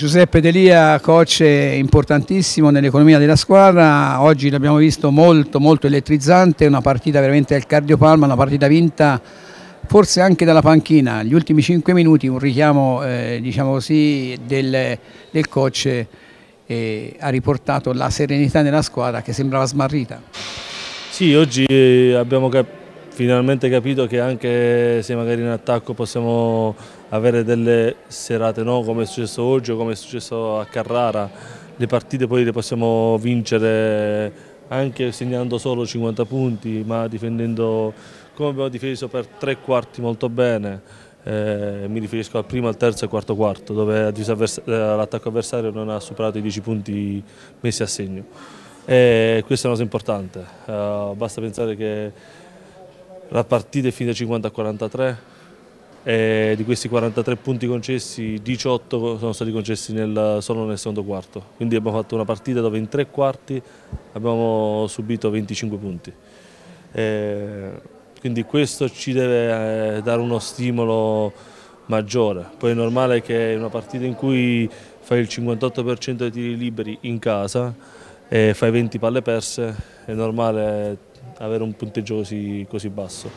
Giuseppe Delia, coach importantissimo nell'economia della squadra, oggi l'abbiamo visto molto molto elettrizzante, una partita veramente al cardiopalma, una partita vinta forse anche dalla panchina, gli ultimi 5 minuti un richiamo eh, diciamo così, del, del, coach eh, ha riportato la serenità nella squadra che sembrava smarrita. Sì, oggi eh, abbiamo capito finalmente capito che anche se magari in attacco possiamo avere delle serate no, come è successo oggi o come è successo a Carrara, le partite poi le possiamo vincere anche segnando solo 50 punti ma difendendo come abbiamo difeso per tre quarti molto bene. Eh, mi riferisco al primo, al terzo e al quarto quarto dove eh, l'attacco avversario non ha superato i 10 punti messi a segno. E eh, questa è una cosa importante, uh, basta pensare che la partita è finita 50 a 43 e eh, di questi 43 punti concessi 18 sono stati concessi nel, solo nel secondo quarto. Quindi abbiamo fatto una partita dove in tre quarti abbiamo subito 25 punti. E eh, quindi questo ci deve eh, dare uno stimolo maggiore. Poi è normale che una partita in cui fai il 58% dei tiri liberi in casa e fai 20 palle perse, è normale avere un punteggio così, così basso.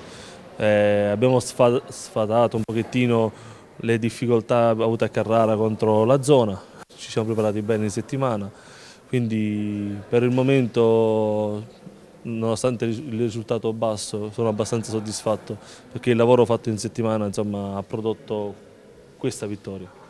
Eh, abbiamo sfatato un pochettino le difficoltà avute a Carrara contro la zona, ci siamo preparati bene in settimana, quindi per il momento nonostante il risultato basso sono abbastanza soddisfatto perché il lavoro fatto in settimana insomma, ha prodotto questa vittoria.